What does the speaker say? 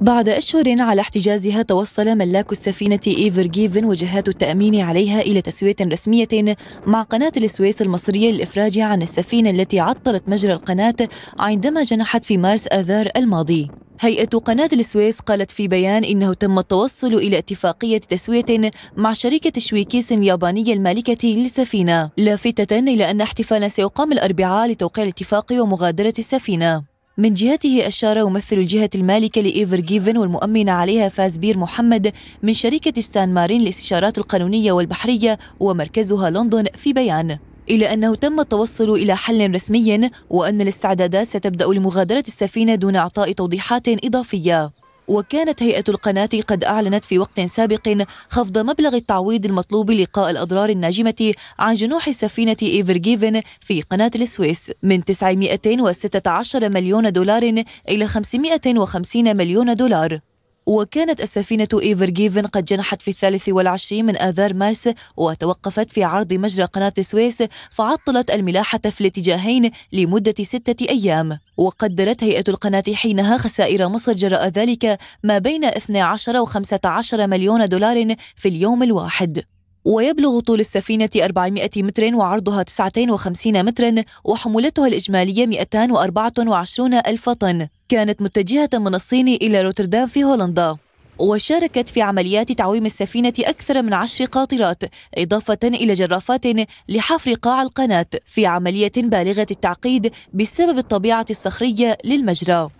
بعد أشهر على احتجازها توصل ملاك السفينة إيفر جيفن وجهات التأمين عليها إلى تسوية رسمية مع قناة السويس المصرية للإفراج عن السفينة التي عطلت مجرى القناة عندما جنحت في مارس آذار الماضي هيئة قناة السويس قالت في بيان إنه تم التوصل إلى اتفاقية تسوية مع شركة شويكيس اليابانية المالكة للسفينة لافتة إلى أن احتفالا سيقام الأربعاء لتوقيع الاتفاق ومغادرة السفينة من جهته أشار ممثل الجهة المالكة لإيفر جيفن والمؤمن عليها فازبير محمد من شركة ستان مارين للاستشارات القانونية والبحرية ومركزها لندن في بيان إلى أنه تم التوصل إلى حل رسمي وأن الاستعدادات ستبدأ لمغادرة السفينة دون إعطاء توضيحات إضافية وكانت هيئة القناة قد أعلنت في وقت سابق خفض مبلغ التعويض المطلوب لقاء الأضرار الناجمة عن جنوح سفينة جيفن في قناة السويس من 916 مليون دولار إلى 550 مليون دولار وكانت السفينة إيفر جيفن قد جنحت في الثالث والعشرين من آذار مارس وتوقفت في عرض مجرى قناة السويس فعطلت الملاحة في الاتجاهين لمدة ستة أيام وقدرت هيئة القناة حينها خسائر مصر جراء ذلك ما بين 12 و 15 مليون دولار في اليوم الواحد ويبلغ طول السفينة 400 متر وعرضها 59 مترا وحمولتها الإجمالية 224 ألف طن كانت متجهة من الصين إلى روتردام في هولندا وشاركت في عمليات تعويم السفينة أكثر من عشر قاطرات إضافة إلى جرافات لحفر قاع القناة في عملية بالغة التعقيد بسبب الطبيعة الصخرية للمجرى